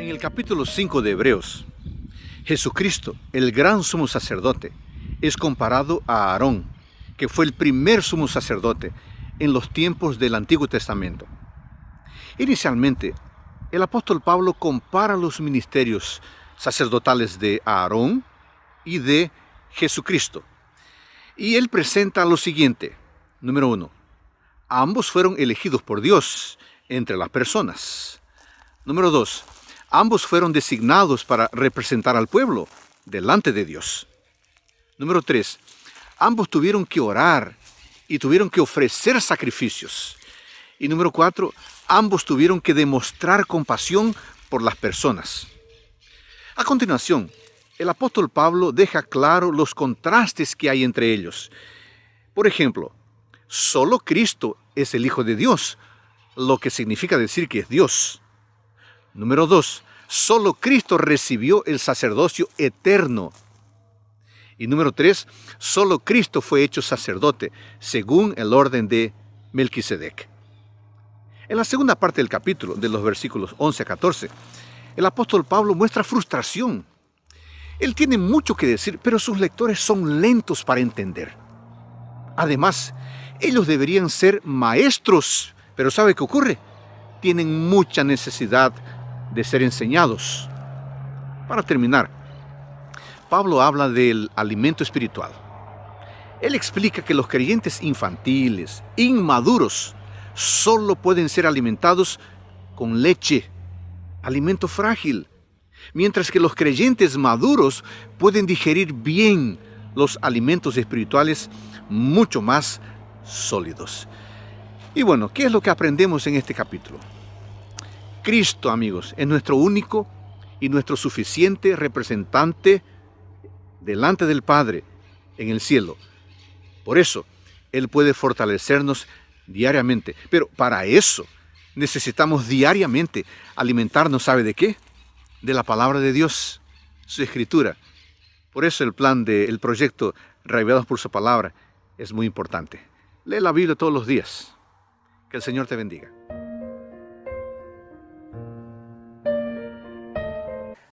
En el capítulo 5 de Hebreos, Jesucristo, el gran sumo sacerdote, es comparado a Aarón, que fue el primer sumo sacerdote en los tiempos del Antiguo Testamento. Inicialmente, el apóstol Pablo compara los ministerios sacerdotales de Aarón y de Jesucristo. Y él presenta lo siguiente. Número uno, ambos fueron elegidos por Dios entre las personas. Número 2. Ambos fueron designados para representar al pueblo delante de Dios. Número 3. Ambos tuvieron que orar y tuvieron que ofrecer sacrificios. Y número 4. Ambos tuvieron que demostrar compasión por las personas. A continuación, el apóstol Pablo deja claro los contrastes que hay entre ellos. Por ejemplo, solo Cristo es el Hijo de Dios, lo que significa decir que es Dios. Número 2. Solo Cristo recibió el sacerdocio eterno. Y número tres, solo Cristo fue hecho sacerdote, según el orden de Melquisedec. En la segunda parte del capítulo, de los versículos 11 a 14, el apóstol Pablo muestra frustración. Él tiene mucho que decir, pero sus lectores son lentos para entender. Además, ellos deberían ser maestros, pero ¿sabe qué ocurre? Tienen mucha necesidad de ser enseñados. Para terminar, Pablo habla del alimento espiritual. Él explica que los creyentes infantiles, inmaduros, solo pueden ser alimentados con leche, alimento frágil, mientras que los creyentes maduros pueden digerir bien los alimentos espirituales mucho más sólidos. Y bueno, ¿qué es lo que aprendemos en este capítulo? Cristo, amigos, es nuestro único y nuestro suficiente representante delante del Padre en el cielo. Por eso, Él puede fortalecernos diariamente. Pero para eso necesitamos diariamente alimentarnos, ¿sabe de qué? De la palabra de Dios, su escritura. Por eso el plan del proyecto Revelados por su palabra es muy importante. Lee la Biblia todos los días. Que el Señor te bendiga.